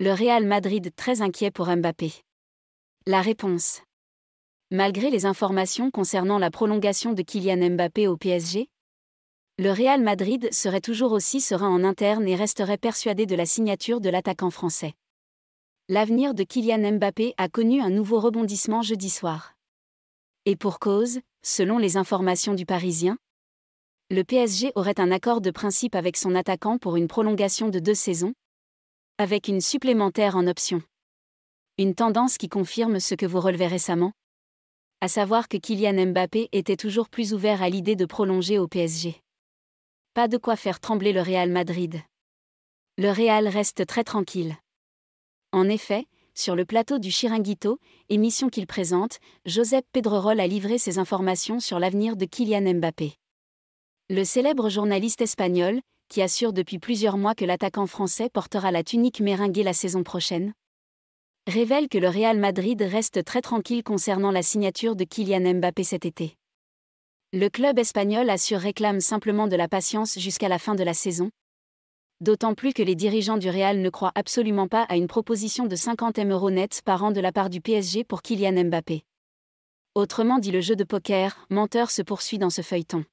Le Real Madrid très inquiet pour Mbappé. La réponse. Malgré les informations concernant la prolongation de Kylian Mbappé au PSG, le Real Madrid serait toujours aussi serein en interne et resterait persuadé de la signature de l'attaquant français. L'avenir de Kylian Mbappé a connu un nouveau rebondissement jeudi soir. Et pour cause, selon les informations du Parisien, le PSG aurait un accord de principe avec son attaquant pour une prolongation de deux saisons, avec une supplémentaire en option. Une tendance qui confirme ce que vous relevez récemment À savoir que Kylian Mbappé était toujours plus ouvert à l'idée de prolonger au PSG. Pas de quoi faire trembler le Real Madrid. Le Real reste très tranquille. En effet, sur le plateau du Chiringuito, émission qu'il présente, Josep Pedrerol a livré ses informations sur l'avenir de Kylian Mbappé. Le célèbre journaliste espagnol, qui assure depuis plusieurs mois que l'attaquant français portera la tunique méringuée la saison prochaine, révèle que le Real Madrid reste très tranquille concernant la signature de Kylian Mbappé cet été. Le club espagnol assure réclame simplement de la patience jusqu'à la fin de la saison, d'autant plus que les dirigeants du Real ne croient absolument pas à une proposition de 50 M euros net par an de la part du PSG pour Kylian Mbappé. Autrement dit le jeu de poker, menteur se poursuit dans ce feuilleton.